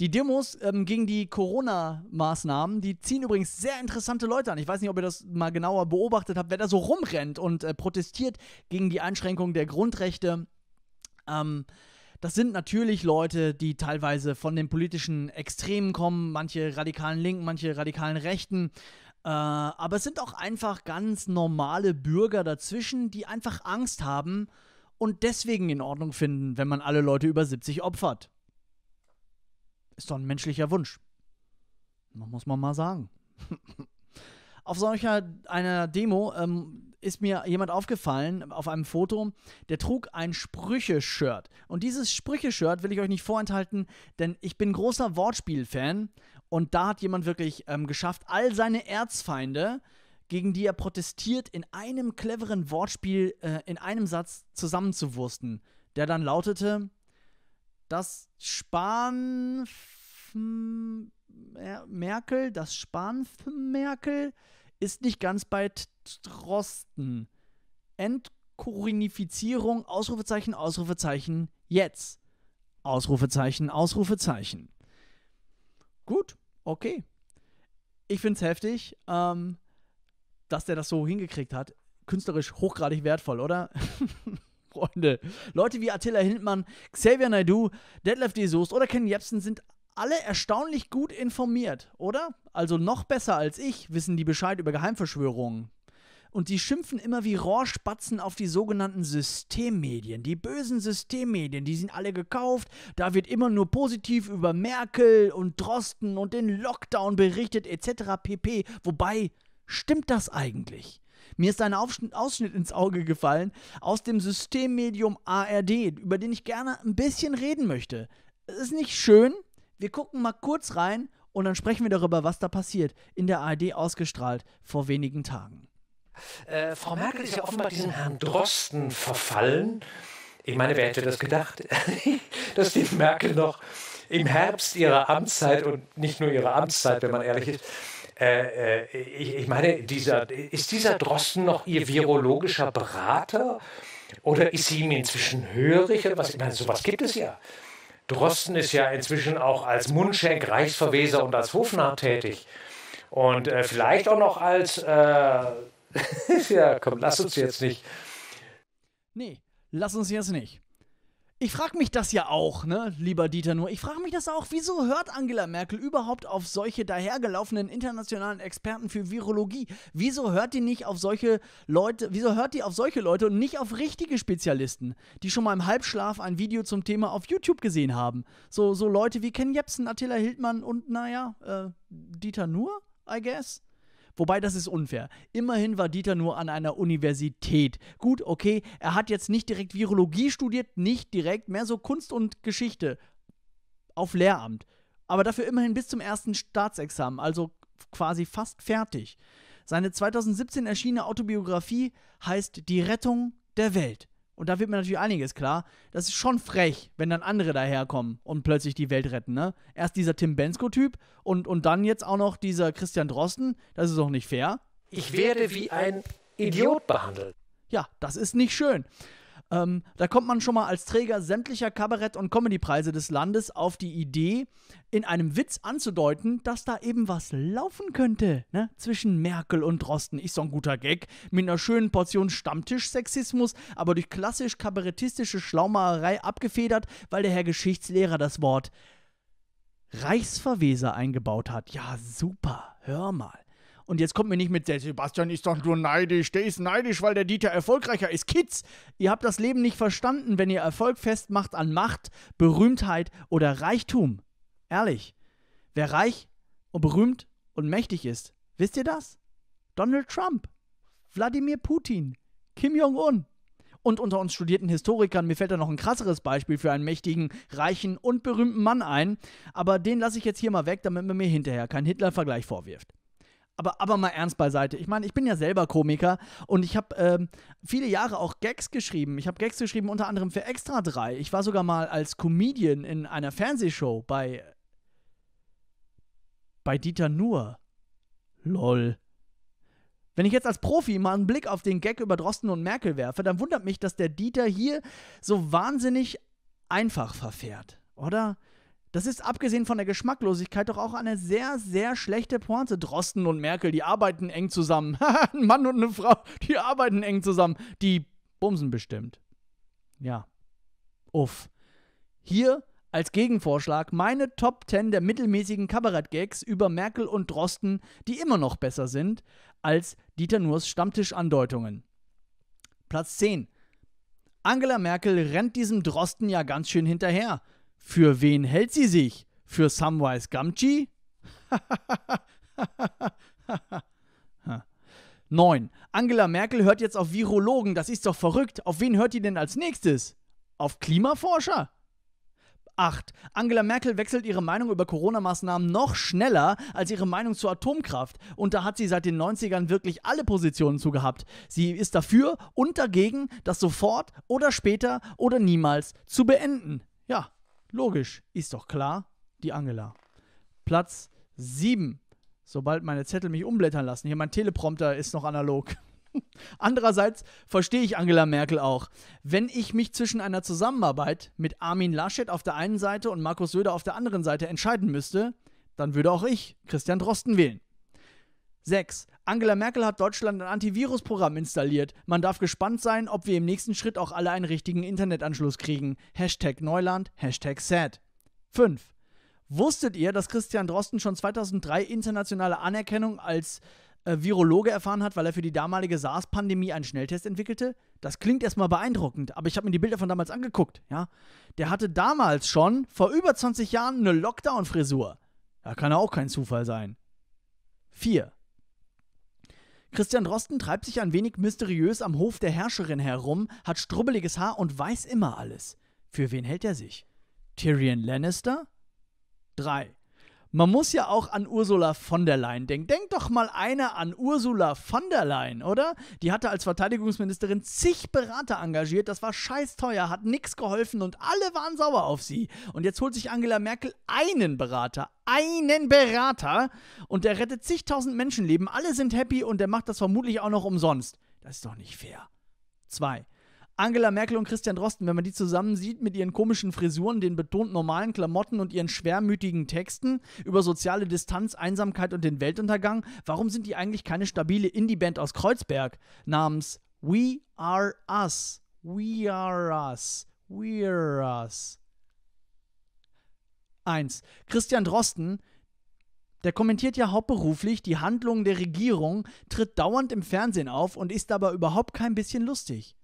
Die Demos ähm, gegen die Corona-Maßnahmen, die ziehen übrigens sehr interessante Leute an. Ich weiß nicht, ob ihr das mal genauer beobachtet habt, wer da so rumrennt und äh, protestiert gegen die Einschränkung der Grundrechte. Ähm, das sind natürlich Leute, die teilweise von den politischen Extremen kommen, manche radikalen Linken, manche radikalen Rechten. Äh, aber es sind auch einfach ganz normale Bürger dazwischen, die einfach Angst haben und deswegen in Ordnung finden, wenn man alle Leute über 70 opfert. Ist doch ein menschlicher Wunsch. Muss man mal sagen. auf solcher einer Demo ähm, ist mir jemand aufgefallen auf einem Foto, der trug ein Sprüche-Shirt. Und dieses Sprüche-Shirt will ich euch nicht vorenthalten, denn ich bin großer Wortspiel-Fan und da hat jemand wirklich ähm, geschafft, all seine Erzfeinde, gegen die er protestiert, in einem cleveren Wortspiel, äh, in einem Satz zusammenzuwursten, der dann lautete: Spahn Merkel, das Spahn Merkel ist nicht ganz bei Trosten. Entkorinifizierung, Ausrufezeichen, Ausrufezeichen, jetzt. Ausrufezeichen, Ausrufezeichen. Gut, okay. Ich finde es heftig, ähm, dass der das so hingekriegt hat. Künstlerisch hochgradig wertvoll, oder? Freunde. Leute wie Attila Hildmann, Xavier Naidu, Detlef D. Soest oder Ken Jebsen sind alle erstaunlich gut informiert, oder? Also noch besser als ich wissen die Bescheid über Geheimverschwörungen. Und die schimpfen immer wie Rohrspatzen auf die sogenannten Systemmedien. Die bösen Systemmedien, die sind alle gekauft. Da wird immer nur positiv über Merkel und Drosten und den Lockdown berichtet etc. pp. Wobei, stimmt das eigentlich? Mir ist ein Ausschnitt ins Auge gefallen aus dem Systemmedium ARD, über den ich gerne ein bisschen reden möchte. Es ist nicht schön. Wir gucken mal kurz rein und dann sprechen wir darüber, was da passiert, in der ARD ausgestrahlt vor wenigen Tagen. Äh, Frau Merkel ist ja offenbar diesem Herrn Drosten verfallen. Ich meine, wer hätte das gedacht, dass die Merkel noch im Herbst ihrer Amtszeit und nicht nur ihrer Amtszeit, wenn man ehrlich ist, äh, äh, ich, ich, meine, dieser, ist dieser Drosten noch Ihr virologischer Berater oder ist sie ihm inzwischen hörig? was? Ich meine, sowas gibt es ja. Drosten ist ja inzwischen auch als Mundschenk, Reichsverweser und als Hofnarr tätig. Und äh, vielleicht auch noch als. Äh ja, komm, lass uns jetzt nicht. Nee, lass uns jetzt nicht. Ich frage mich das ja auch, ne, lieber Dieter nur. Ich frage mich das auch, wieso hört Angela Merkel überhaupt auf solche dahergelaufenen internationalen Experten für Virologie? Wieso hört die nicht auf solche Leute, wieso hört die auf solche Leute und nicht auf richtige Spezialisten, die schon mal im Halbschlaf ein Video zum Thema auf YouTube gesehen haben? So, so Leute wie Ken Jebsen, Attila Hildmann und naja, äh, Dieter nur, I guess? Wobei das ist unfair. Immerhin war Dieter nur an einer Universität. Gut, okay, er hat jetzt nicht direkt Virologie studiert, nicht direkt, mehr so Kunst und Geschichte. Auf Lehramt. Aber dafür immerhin bis zum ersten Staatsexamen, also quasi fast fertig. Seine 2017 erschienene Autobiografie heißt Die Rettung der Welt. Und da wird mir natürlich einiges klar. Das ist schon frech, wenn dann andere daherkommen und plötzlich die Welt retten, ne? Erst dieser Tim Bensko-Typ und, und dann jetzt auch noch dieser Christian Drosten. Das ist doch nicht fair. Ich werde wie ein Idiot behandelt. Ja, das ist nicht schön. Ähm, da kommt man schon mal als Träger sämtlicher Kabarett- und Comedypreise des Landes auf die Idee, in einem Witz anzudeuten, dass da eben was laufen könnte. Ne? Zwischen Merkel und Drosten ist so ein guter Gag. Mit einer schönen Portion Stammtischsexismus, aber durch klassisch kabarettistische Schlaumalerei abgefedert, weil der Herr Geschichtslehrer das Wort Reichsverweser eingebaut hat. Ja, super, hör mal. Und jetzt kommt mir nicht mit, der Sebastian ist doch nur neidisch, der ist neidisch, weil der Dieter erfolgreicher ist. Kids, ihr habt das Leben nicht verstanden, wenn ihr Erfolg festmacht an Macht, Berühmtheit oder Reichtum. Ehrlich, wer reich und berühmt und mächtig ist, wisst ihr das? Donald Trump, Wladimir Putin, Kim Jong-un. Und unter uns studierten Historikern, mir fällt da noch ein krasseres Beispiel für einen mächtigen, reichen und berühmten Mann ein, aber den lasse ich jetzt hier mal weg, damit man mir hinterher keinen Hitler-Vergleich vorwirft aber, aber mal ernst beiseite. Ich meine, ich bin ja selber Komiker und ich habe ähm, viele Jahre auch Gags geschrieben. Ich habe Gags geschrieben unter anderem für Extra 3. Ich war sogar mal als Comedian in einer Fernsehshow bei, bei Dieter Nuhr. Lol. Wenn ich jetzt als Profi mal einen Blick auf den Gag über Drosten und Merkel werfe, dann wundert mich, dass der Dieter hier so wahnsinnig einfach verfährt, oder? Das ist abgesehen von der Geschmacklosigkeit doch auch eine sehr, sehr schlechte Pointe. Drosten und Merkel, die arbeiten eng zusammen. Ein Mann und eine Frau, die arbeiten eng zusammen. Die bumsen bestimmt. Ja. Uff. Hier als Gegenvorschlag meine Top 10 der mittelmäßigen Kabarett-Gags über Merkel und Drosten, die immer noch besser sind als Dieter Nuhrs andeutungen Platz 10. Angela Merkel rennt diesem Drosten ja ganz schön hinterher. Für wen hält sie sich? Für Samwise Gamgee? 9. Angela Merkel hört jetzt auf Virologen, das ist doch verrückt. Auf wen hört die denn als nächstes? Auf Klimaforscher? 8. Angela Merkel wechselt ihre Meinung über Corona-Maßnahmen noch schneller als ihre Meinung zur Atomkraft. Und da hat sie seit den 90ern wirklich alle Positionen zu gehabt. Sie ist dafür und dagegen, das sofort oder später oder niemals zu beenden. Ja, Logisch, ist doch klar, die Angela. Platz 7. Sobald meine Zettel mich umblättern lassen. Hier, mein Teleprompter ist noch analog. Andererseits verstehe ich Angela Merkel auch. Wenn ich mich zwischen einer Zusammenarbeit mit Armin Laschet auf der einen Seite und Markus Söder auf der anderen Seite entscheiden müsste, dann würde auch ich Christian Drosten wählen. 6. Angela Merkel hat Deutschland ein Antivirusprogramm installiert. Man darf gespannt sein, ob wir im nächsten Schritt auch alle einen richtigen Internetanschluss kriegen. Hashtag Neuland, Hashtag Sad. 5. Wusstet ihr, dass Christian Drosten schon 2003 internationale Anerkennung als äh, Virologe erfahren hat, weil er für die damalige SARS-Pandemie einen Schnelltest entwickelte? Das klingt erstmal beeindruckend, aber ich habe mir die Bilder von damals angeguckt, ja? Der hatte damals schon, vor über 20 Jahren, eine Lockdown-Frisur. Da kann ja auch kein Zufall sein. 4. Christian Drosten treibt sich ein wenig mysteriös am Hof der Herrscherin herum, hat strubbeliges Haar und weiß immer alles. Für wen hält er sich? Tyrion Lannister? 3. Man muss ja auch an Ursula von der Leyen denken. Denkt doch mal einer an Ursula von der Leyen, oder? Die hatte als Verteidigungsministerin zig Berater engagiert, das war scheißteuer, hat nichts geholfen und alle waren sauer auf sie. Und jetzt holt sich Angela Merkel einen Berater, einen Berater und der rettet zigtausend Menschenleben, alle sind happy und der macht das vermutlich auch noch umsonst. Das ist doch nicht fair. Zwei. Angela Merkel und Christian Drosten, wenn man die zusammen sieht mit ihren komischen Frisuren, den betont normalen Klamotten und ihren schwermütigen Texten über soziale Distanz, Einsamkeit und den Weltuntergang, warum sind die eigentlich keine stabile Indie-Band aus Kreuzberg namens We Are Us? We Are Us. We Are Us. 1. Christian Drosten, der kommentiert ja hauptberuflich die Handlungen der Regierung, tritt dauernd im Fernsehen auf und ist dabei überhaupt kein bisschen lustig.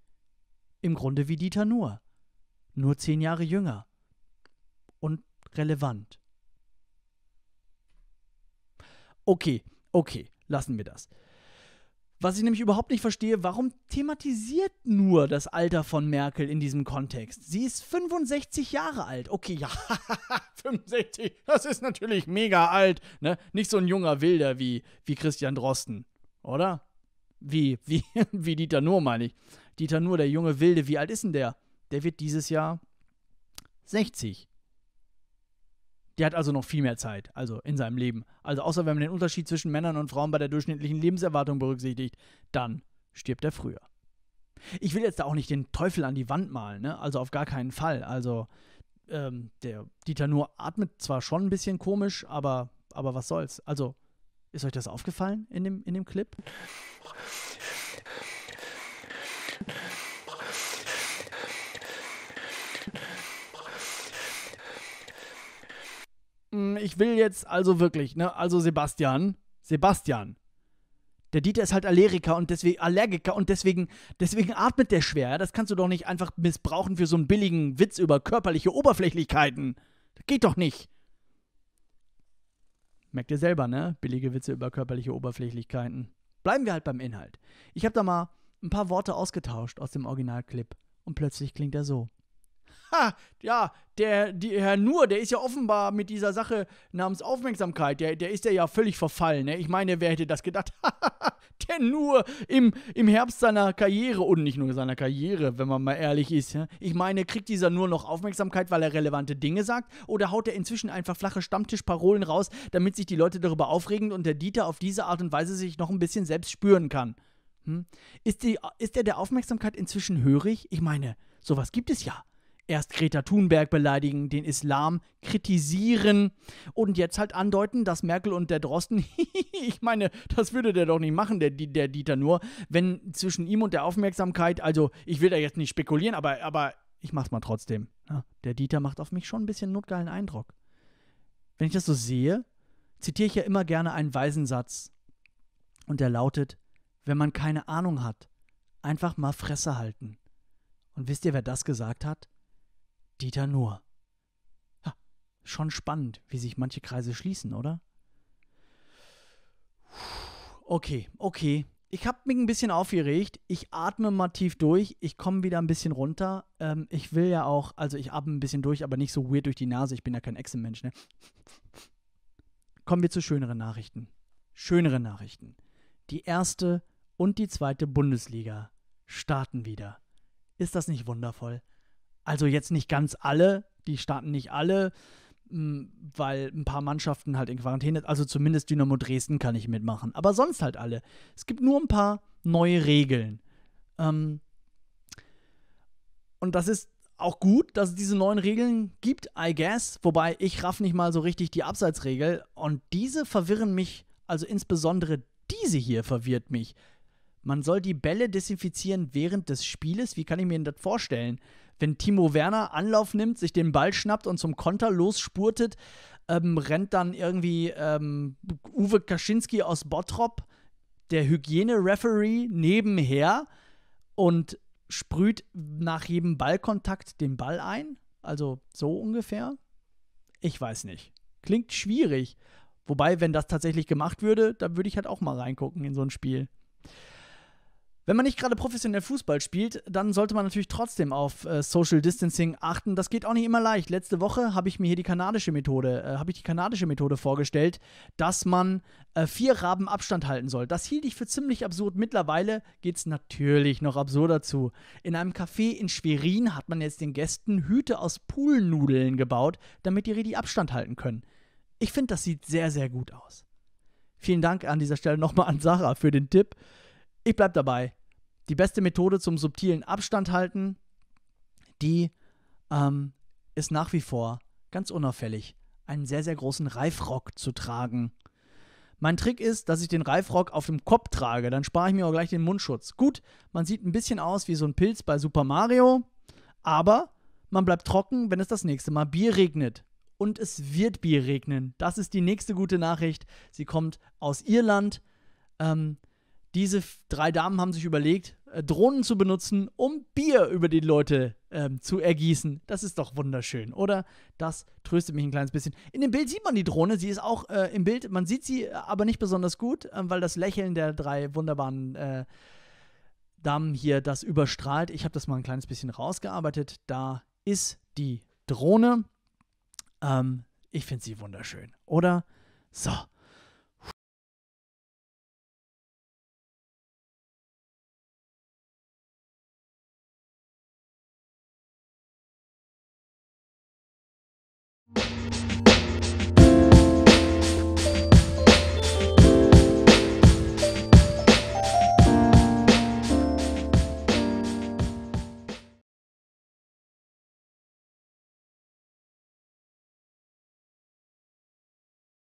Im Grunde wie Dieter Nuhr, nur zehn Jahre jünger und relevant. Okay, okay, lassen wir das. Was ich nämlich überhaupt nicht verstehe, warum thematisiert nur das Alter von Merkel in diesem Kontext? Sie ist 65 Jahre alt. Okay, ja, 65, das ist natürlich mega alt. Ne? Nicht so ein junger Wilder wie, wie Christian Drosten, oder? Wie, wie, wie Dieter Nur, meine ich. Dieter Nur, der junge Wilde, wie alt ist denn der? Der wird dieses Jahr 60. Der hat also noch viel mehr Zeit, also in seinem Leben. Also außer wenn man den Unterschied zwischen Männern und Frauen bei der durchschnittlichen Lebenserwartung berücksichtigt, dann stirbt er früher. Ich will jetzt da auch nicht den Teufel an die Wand malen, ne? Also auf gar keinen Fall. Also ähm, der Dieter Nur atmet zwar schon ein bisschen komisch, aber, aber was soll's. Also ist euch das aufgefallen in dem, in dem Clip? Hm, ich will jetzt also wirklich, ne? Also Sebastian, Sebastian. Der Dieter ist halt Allergiker und deswegen Allergiker und deswegen, deswegen atmet der schwer. Das kannst du doch nicht einfach missbrauchen für so einen billigen Witz über körperliche Oberflächlichkeiten. Das geht doch nicht. Merkt ihr selber, ne? Billige Witze über körperliche Oberflächlichkeiten. Bleiben wir halt beim Inhalt. Ich habe da mal ein paar Worte ausgetauscht aus dem Originalclip und plötzlich klingt er so ha, ja, der, die, Herr Nur, der ist ja offenbar mit dieser Sache namens Aufmerksamkeit, der, der ist ja völlig verfallen. Ne? Ich meine, wer hätte das gedacht? der Nur im, im Herbst seiner Karriere und nicht nur seiner Karriere, wenn man mal ehrlich ist. Ja? Ich meine, kriegt dieser Nur noch Aufmerksamkeit, weil er relevante Dinge sagt? Oder haut er inzwischen einfach flache Stammtischparolen raus, damit sich die Leute darüber aufregen und der Dieter auf diese Art und Weise sich noch ein bisschen selbst spüren kann? Hm? Ist, die, ist er der Aufmerksamkeit inzwischen hörig? Ich meine, sowas gibt es ja erst Greta Thunberg beleidigen, den Islam kritisieren und jetzt halt andeuten, dass Merkel und der Drosten, ich meine, das würde der doch nicht machen, der, der Dieter nur, wenn zwischen ihm und der Aufmerksamkeit, also ich will da jetzt nicht spekulieren, aber, aber ich mach's mal trotzdem. Ja, ne? der Dieter macht auf mich schon ein bisschen notgeilen Eindruck. Wenn ich das so sehe, zitiere ich ja immer gerne einen weisen Satz. Und der lautet, wenn man keine Ahnung hat, einfach mal Fresse halten. Und wisst ihr, wer das gesagt hat? Dieter Nuhr. Ha, schon spannend, wie sich manche Kreise schließen, oder? Okay, okay. Ich habe mich ein bisschen aufgeregt. Ich atme mal tief durch. Ich komme wieder ein bisschen runter. Ähm, ich will ja auch, also ich atme ein bisschen durch, aber nicht so weird durch die Nase. Ich bin ja kein Echsenmensch, ne? Kommen wir zu schöneren Nachrichten. Schönere Nachrichten. Die erste und die zweite Bundesliga starten wieder. Ist das nicht wundervoll? Also jetzt nicht ganz alle, die starten nicht alle, hm, weil ein paar Mannschaften halt in Quarantäne sind. Also zumindest Dynamo Dresden kann ich mitmachen. Aber sonst halt alle. Es gibt nur ein paar neue Regeln. Ähm und das ist auch gut, dass es diese neuen Regeln gibt, I guess. Wobei ich raff nicht mal so richtig die Abseitsregel. Und diese verwirren mich, also insbesondere diese hier verwirrt mich. Man soll die Bälle desinfizieren während des Spieles. Wie kann ich mir das vorstellen? wenn Timo Werner Anlauf nimmt, sich den Ball schnappt und zum Konter losspurtet, ähm, rennt dann irgendwie ähm, Uwe Kaczynski aus Bottrop, der Hygiene-Referee, nebenher und sprüht nach jedem Ballkontakt den Ball ein. Also so ungefähr. Ich weiß nicht. Klingt schwierig. Wobei, wenn das tatsächlich gemacht würde, dann würde ich halt auch mal reingucken in so ein Spiel. Wenn man nicht gerade professionell Fußball spielt, dann sollte man natürlich trotzdem auf äh, Social Distancing achten. Das geht auch nicht immer leicht. Letzte Woche habe ich mir hier die kanadische Methode, äh, habe ich die kanadische Methode vorgestellt, dass man äh, vier Raben Abstand halten soll. Das hielt ich für ziemlich absurd. Mittlerweile geht es natürlich noch absurder zu. In einem Café in Schwerin hat man jetzt den Gästen Hüte aus Poolnudeln gebaut, damit die richtig Abstand halten können. Ich finde, das sieht sehr, sehr gut aus. Vielen Dank an dieser Stelle nochmal an Sarah für den Tipp. Ich bleibe dabei. Die beste Methode zum subtilen Abstand halten, die ähm, ist nach wie vor ganz unauffällig, einen sehr, sehr großen Reifrock zu tragen. Mein Trick ist, dass ich den Reifrock auf dem Kopf trage, dann spare ich mir auch gleich den Mundschutz. Gut, man sieht ein bisschen aus wie so ein Pilz bei Super Mario, aber man bleibt trocken, wenn es das nächste Mal Bier regnet. Und es wird Bier regnen. Das ist die nächste gute Nachricht. Sie kommt aus Irland. Ähm, diese drei Damen haben sich überlegt, äh, Drohnen zu benutzen, um Bier über die Leute ähm, zu ergießen. Das ist doch wunderschön, oder? Das tröstet mich ein kleines bisschen. In dem Bild sieht man die Drohne, sie ist auch äh, im Bild, man sieht sie äh, aber nicht besonders gut, äh, weil das Lächeln der drei wunderbaren äh, Damen hier das überstrahlt. Ich habe das mal ein kleines bisschen rausgearbeitet. Da ist die Drohne. Ähm, ich finde sie wunderschön, oder? So,